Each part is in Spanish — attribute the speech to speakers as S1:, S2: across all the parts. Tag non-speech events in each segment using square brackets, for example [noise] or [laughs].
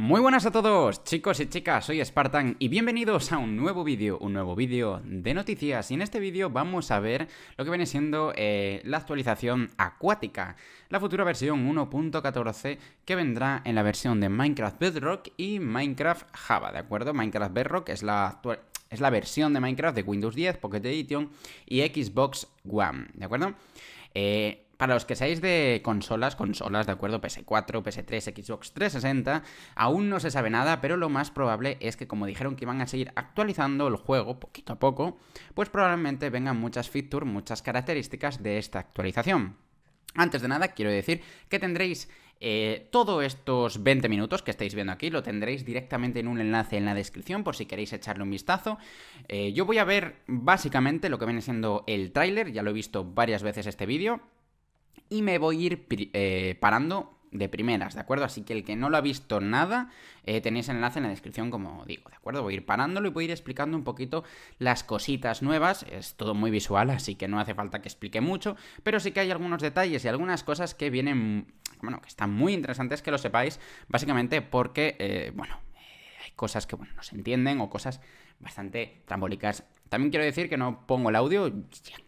S1: Muy buenas a todos, chicos y chicas, soy Spartan y bienvenidos a un nuevo vídeo, un nuevo vídeo de noticias. Y en este vídeo vamos a ver lo que viene siendo eh, la actualización acuática, la futura versión 1.14 que vendrá en la versión de Minecraft Bedrock y Minecraft Java, ¿de acuerdo? Minecraft Bedrock es la Es la versión de Minecraft de Windows 10, Pocket Edition y Xbox One, ¿de acuerdo? Eh, para los que seáis de consolas, consolas, ¿de acuerdo? PS4, PS3, Xbox 360, aún no se sabe nada, pero lo más probable es que como dijeron que iban a seguir actualizando el juego poquito a poco, pues probablemente vengan muchas features, muchas características de esta actualización. Antes de nada, quiero decir que tendréis eh, todos estos 20 minutos que estáis viendo aquí lo tendréis directamente en un enlace en la descripción por si queréis echarle un vistazo. Eh, yo voy a ver básicamente lo que viene siendo el tráiler, ya lo he visto varias veces este vídeo, y me voy a ir eh, parando de primeras, ¿de acuerdo? Así que el que no lo ha visto nada, eh, tenéis el enlace en la descripción, como digo, ¿de acuerdo? Voy a ir parándolo y voy a ir explicando un poquito las cositas nuevas. Es todo muy visual, así que no hace falta que explique mucho, pero sí que hay algunos detalles y algunas cosas que vienen bueno, que están muy interesantes que lo sepáis, básicamente porque, eh, bueno, eh, hay cosas que, bueno, no se entienden o cosas bastante trambólicas. También quiero decir que no pongo el audio,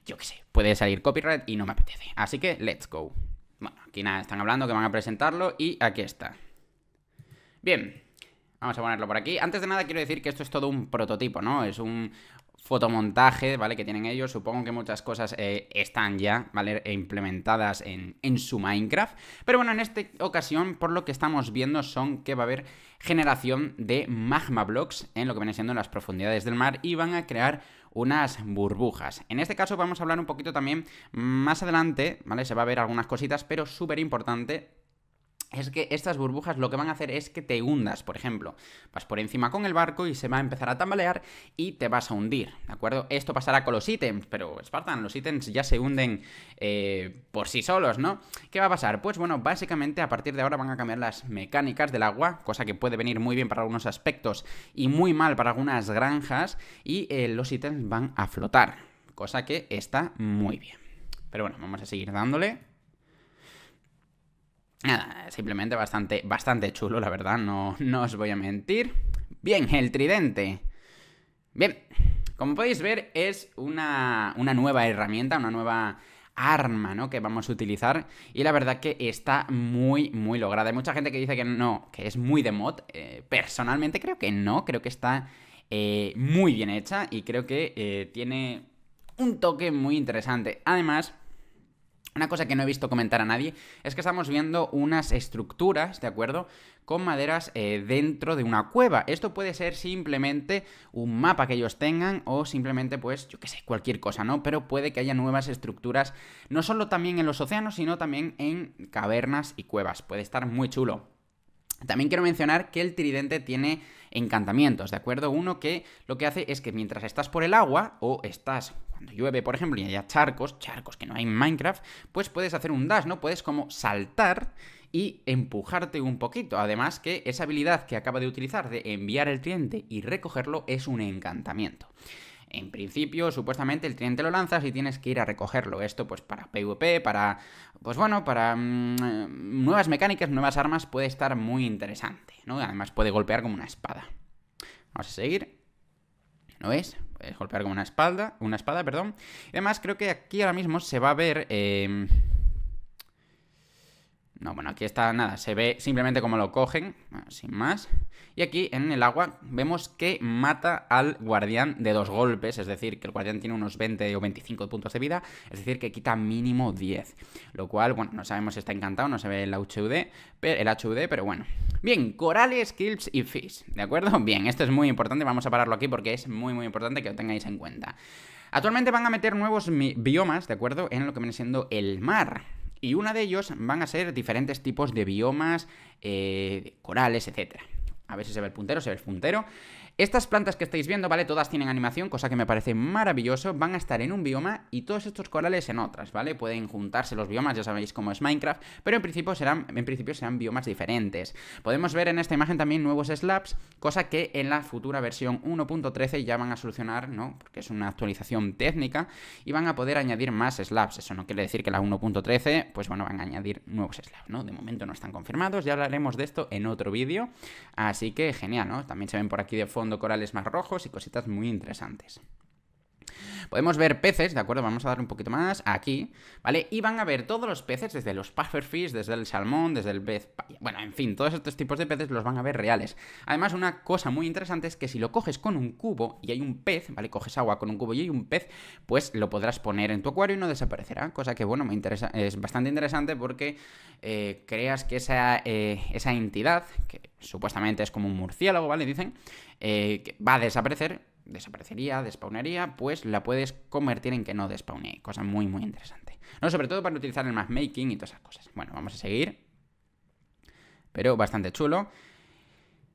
S1: yo qué sé, puede salir copyright y no me apetece. Así que, let's go. Bueno, aquí nada, están hablando que van a presentarlo y aquí está. Bien, Vamos a ponerlo por aquí. Antes de nada quiero decir que esto es todo un prototipo, ¿no? Es un, fotomontaje, ¿vale? Que tienen ellos. Supongo que muchas cosas eh, están ya, ¿vale? Implementadas en, su Minecraft. Pero bueno, en esta ocasión, por lo que estamos viendo, son que va a haber generación de magma blocks en lo que viene siendo las profundidades del mar y van a crear unas burbujas. En este caso vamos a hablar un poquito también más adelante, ¿vale? Se va a ver algunas cositas, pero súper importante es que estas burbujas lo que van a hacer es que te hundas, por ejemplo. Vas por encima con el barco y se va a empezar a tambalear y te vas a hundir, ¿de acuerdo? Esto pasará con los ítems, pero Spartan, los ítems ya se hunden eh, por sí solos, ¿no? ¿Qué va a pasar? Pues bueno, básicamente a partir de ahora van a cambiar las mecánicas del agua, cosa que puede venir muy bien para algunos aspectos y muy mal para algunas granjas, y eh, los ítems van a flotar, cosa que está muy bien. Pero bueno, vamos a seguir dándole simplemente bastante, bastante chulo, la verdad, no, no os voy a mentir. Bien, el tridente. Bien, como podéis ver es una, nueva herramienta, una nueva arma, ¿no? Que vamos a utilizar. Y la verdad que está muy, muy lograda. Hay mucha gente que dice que no, que es muy de mod. Eh, personalmente creo que no, creo que está eh, muy bien hecha y creo que eh, tiene un toque muy interesante. Además, una cosa que no he visto comentar a nadie es que estamos viendo unas estructuras, ¿de acuerdo? Con maderas eh, dentro de una cueva. Esto puede ser simplemente un mapa que ellos tengan o simplemente, pues, yo qué sé, cualquier cosa, ¿no? Pero puede que haya nuevas estructuras, no solo también en los océanos, sino también en cavernas y cuevas. Puede estar muy chulo. También quiero mencionar que el tridente tiene encantamientos, ¿de acuerdo? Uno que lo que hace es que mientras estás por el agua o estás cuando llueve, por ejemplo, y haya charcos, charcos que no hay en Minecraft, pues puedes hacer un dash, ¿no? Puedes como saltar y empujarte un poquito. Además que esa habilidad que acaba de utilizar de enviar el tridente y recogerlo es un encantamiento. En principio, supuestamente el cliente lo lanzas y tienes que ir a recogerlo. Esto pues para PvP, para... Pues bueno, para mm, eh, nuevas mecánicas, nuevas armas puede estar muy interesante, ¿no? Además puede golpear como una espada. Vamos a seguir. ¿No es? golpear como una espalda, una espada, perdón. Y además creo que aquí ahora mismo se va a ver... Eh, no, bueno, aquí está nada, se ve simplemente cómo lo cogen, sin más. Y aquí en el agua vemos que mata al guardián de dos golpes, es decir, que el guardián tiene unos 20 o 25 puntos de vida, es decir, que quita mínimo 10. Lo cual, bueno, no sabemos si está encantado, no se ve el HUD, pero, el HUD, pero bueno. Bien, corales, kilps y fish, ¿de acuerdo? Bien, esto es muy importante, vamos a pararlo aquí porque es muy muy importante que lo tengáis en cuenta. Actualmente van a meter nuevos biomas, ¿de acuerdo? En lo que viene siendo el mar. Y una de ellos van a ser diferentes tipos de biomas, eh, corales, etc. A ver si se ve el puntero, se ve el puntero. Estas plantas que estáis viendo, ¿vale? Todas tienen animación, cosa que me parece maravilloso. Van a estar en un bioma y todos estos corales en otras, ¿vale? Pueden juntarse los biomas, ya sabéis cómo es Minecraft, pero en principio serán, en principio serán biomas diferentes. Podemos ver en esta imagen también nuevos slabs, cosa que en la futura versión 1.13 ya van a solucionar, ¿no? Porque es una actualización técnica y van a poder añadir más slabs. Eso no quiere decir que la 1.13, pues bueno, van a añadir nuevos slabs, ¿no? De momento no están confirmados, ya hablaremos de esto en otro vídeo. Así que genial, ¿no? También se ven por aquí de fondo corales más rojos y cositas muy interesantes. Podemos ver peces, ¿de acuerdo? Vamos a dar un poquito más aquí, ¿vale? Y van a ver todos los peces, desde los pufferfish, desde el salmón, desde el pez... Bueno, en fin, todos estos tipos de peces los van a ver reales. Además, una cosa muy interesante es que si lo coges con un cubo y hay un pez, ¿vale? Coges agua con un cubo y hay un pez, pues lo podrás poner en tu acuario y no desaparecerá. Cosa que, bueno, me interesa, es bastante interesante porque eh, creas que esa, eh, esa entidad, que supuestamente es como un murciélago, ¿vale? Dicen, eh, va a desaparecer desaparecería, despawnaría, pues la puedes convertir en que no despawnee. Cosa muy, muy interesante. No, sobre todo para utilizar el matchmaking y todas esas cosas. Bueno, vamos a seguir. Pero bastante chulo.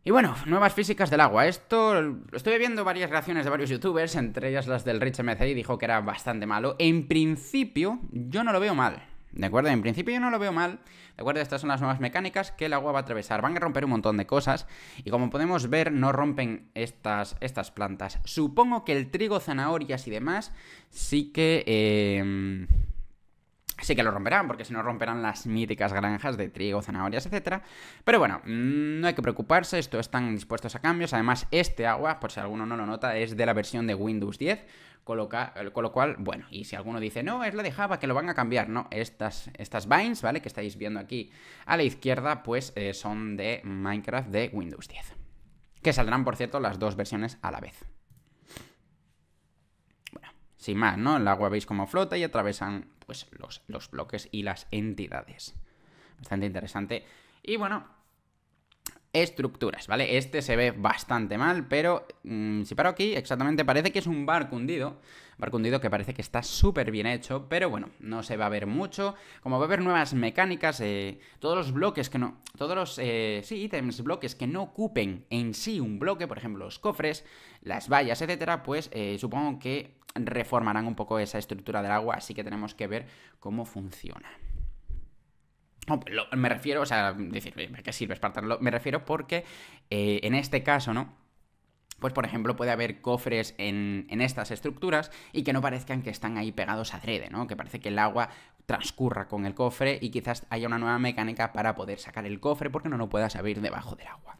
S1: Y bueno, nuevas físicas del agua. Esto estoy viendo varias reacciones de varios youtubers, entre ellas las del Rich y dijo que era bastante malo. En principio, yo no lo veo mal. ¿De acuerdo? En principio yo no lo veo mal. ¿De acuerdo? Estas son las nuevas mecánicas que el agua va a atravesar. Van a romper un montón de cosas. Y como podemos ver, no rompen estas, estas plantas. Supongo que el trigo, zanahorias y demás sí que... Eh, Sí que lo romperán, porque si no romperán las míticas granjas de trigo, zanahorias, etc. Pero bueno, mm, no hay que preocuparse, esto están dispuestos a cambios. Además, este agua, por si alguno no lo nota, es de la versión de Windows 10. Eh, con lo, cual, bueno, y si alguno dice, no, es la de Java que lo van a cambiar, no, estas, estas Vines, ¿vale? Que estáis viendo aquí a la izquierda, pues eh, son de Minecraft de Windows 10. Que saldrán, por cierto, las dos versiones a la vez. Sin más, ¿no? El agua veis cómo flota y atravesan pues, los, bloques y las entidades. Bastante interesante. Y bueno, estructuras, ¿vale? Este se ve bastante mal, pero mm, si paro aquí, exactamente parece que es un barco hundido. Barco hundido que parece que está súper bien hecho, pero bueno, no se va a ver mucho. Como va a haber nuevas mecánicas, eh, todos los bloques que no... Todos los, eh, sí, ítems, bloques que no ocupen en sí un bloque, por ejemplo, los cofres, las vallas, etcétera, pues eh, supongo que reformarán un poco esa estructura del agua, así que tenemos que ver cómo funciona. Oh, me refiero, o sea, decir, eh, ¿qué sirve Spartan? me refiero porque eh, en este caso, ¿no? Pues por ejemplo puede haber cofres en, en, estas estructuras y que no parezcan que están ahí pegados a drede, ¿no? Que parece que el agua transcurra con el cofre y quizás haya una nueva mecánica para poder sacar el cofre porque no lo puedas abrir debajo del agua.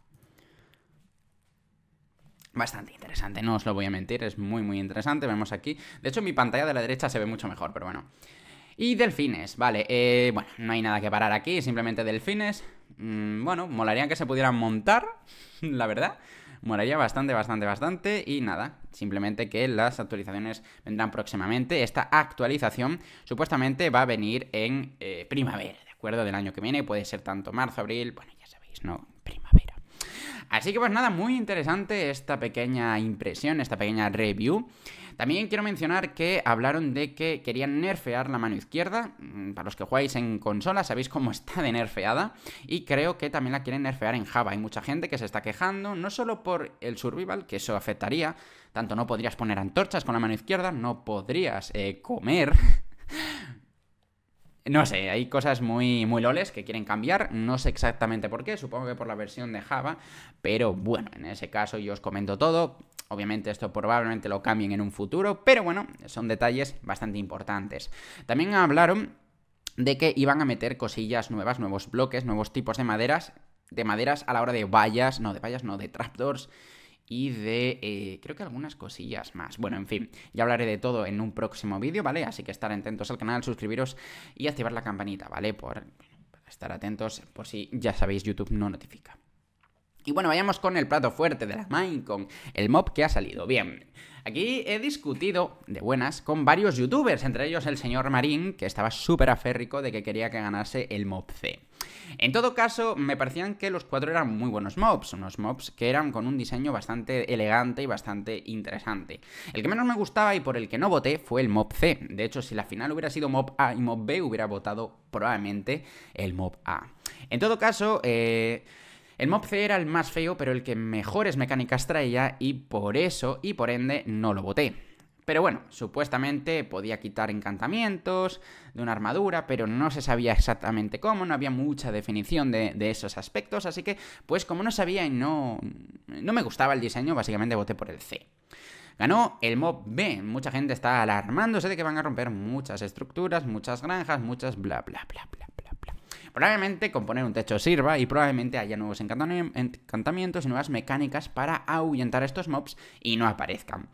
S1: Bastante interesante, no os lo voy a mentir, es muy muy interesante, vemos aquí. De hecho, mi pantalla de la derecha se ve mucho mejor, pero bueno. Y delfines, vale, eh, bueno, no hay nada que parar aquí, simplemente delfines. Mm, bueno, molaría que se pudieran montar, [laughs] la verdad. molaría bastante, bastante, bastante. Y nada, simplemente que las actualizaciones vendrán próximamente. Esta actualización supuestamente va a venir en eh, primavera, ¿de acuerdo? Del año que viene, puede ser tanto marzo, abril, bueno, ya sabéis, ¿no? Así que pues nada, muy interesante esta pequeña impresión, esta pequeña review. También quiero mencionar que hablaron de que querían nerfear la mano izquierda. Mm, para los que jugáis en consola sabéis cómo [laughs] está de nerfeada. Y creo que también la quieren nerfear en Java. Hay mucha gente que se está quejando, no solo por el survival, que eso afectaría. Tanto no podrías poner antorchas con la mano izquierda, no podrías eh, comer [laughs] No sé, hay cosas muy, muy loles que quieren cambiar, no sé exactamente por qué, supongo que por la versión de Java, pero bueno, en ese caso yo os comento todo. Obviamente esto probablemente lo cambien en un futuro, pero bueno, son detalles bastante importantes. También hablaron de que iban a meter cosillas nuevas, nuevos bloques, nuevos tipos de maderas, de maderas a la hora de vallas, no de vallas, no de trapdoors y de eh, creo que algunas cosillas más. Bueno, en fin, ya hablaré de todo en un próximo vídeo, ¿vale? Así que estar atentos al canal, suscribiros y activar la campanita, ¿vale? Por, estar atentos por si ya sabéis YouTube no notifica. Y bueno, vayamos con el plato fuerte de la con el mob que ha salido. Bien, aquí he discutido de buenas con varios youtubers, entre ellos el señor Marín, que estaba súper aférrico de que quería que ganase el mob C. En todo caso, me parecían que los cuatro eran muy buenos mobs, unos mobs que eran con un diseño bastante elegante y bastante interesante. El que menos me gustaba y por el que no voté fue el mob C. De hecho, si la final hubiera sido mob A y mob B, hubiera votado probablemente el mob A. En todo caso, eh, El mob C era el más feo, pero el que mejores mecánicas traía y por eso y por ende no lo voté. Pero bueno, supuestamente podía quitar encantamientos de una armadura, pero no se sabía exactamente cómo, no había mucha definición de, esos aspectos, así que pues como no sabía y no, no me gustaba el diseño, básicamente voté por el C. Ganó el mob B. Mucha gente está alarmándose de que van a romper muchas estructuras, muchas granjas, muchas bla bla bla bla bla. Probablemente componer un techo sirva y probablemente haya nuevos encantamientos y nuevas mecánicas para ahuyentar estos mobs y no aparezcan.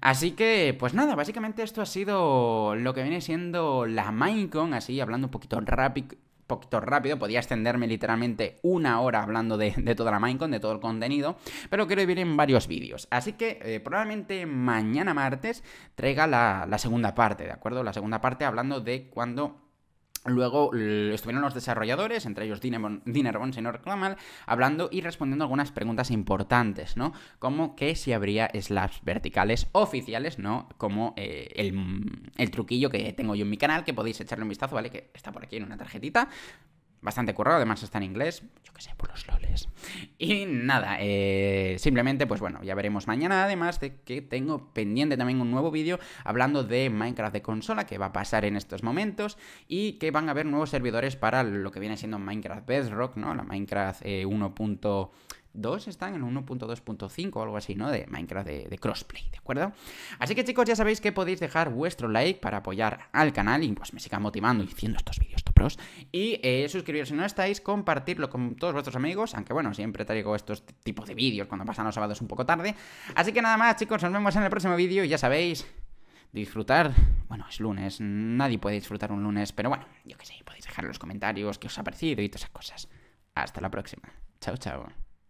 S1: Así que, pues nada, básicamente esto ha sido lo que viene siendo la Minecon, así hablando un poquito rápido poquito rápido, podía extenderme literalmente una hora hablando de, toda la Minecon, de todo el contenido, pero quiero vivir en varios vídeos. Así que eh, probablemente mañana martes traiga la segunda parte, ¿de acuerdo? La segunda parte hablando de cuando Luego estuvieron los desarrolladores, entre ellos Diner Bonsen Klamal, hablando y respondiendo algunas preguntas importantes, ¿no? Como que si habría slabs verticales oficiales, ¿no? Como eh, el, el, truquillo que tengo yo en mi canal, que podéis echarle un vistazo, ¿vale? Que está por aquí en una tarjetita bastante currado, además está en inglés, yo que sé, por los loles. Y nada, eh, simplemente, pues bueno, ya veremos mañana, además de que tengo pendiente también un nuevo vídeo hablando de Minecraft de consola, que va a pasar en estos momentos, y que van a haber nuevos servidores para lo que viene siendo Minecraft Bedrock, ¿no? La Minecraft 1.2 eh, están en 1.2.5 o algo así, ¿no? De Minecraft de, de, crossplay, ¿de acuerdo? Así que chicos, ya sabéis que podéis dejar vuestro like para apoyar al canal y pues me siga motivando y haciendo estos vídeos. Y eh, suscribiros si no estáis, compartirlo con todos vuestros amigos, aunque bueno, siempre traigo estos tipos de vídeos cuando pasan los sábados un poco tarde. Así que nada más, chicos, nos vemos en el próximo vídeo, Y ya sabéis, disfrutar. Bueno, es lunes, nadie puede disfrutar un lunes, pero bueno, yo qué sé, podéis dejar en los comentarios qué os ha parecido y todas esas cosas. Hasta la próxima. Chao, chao.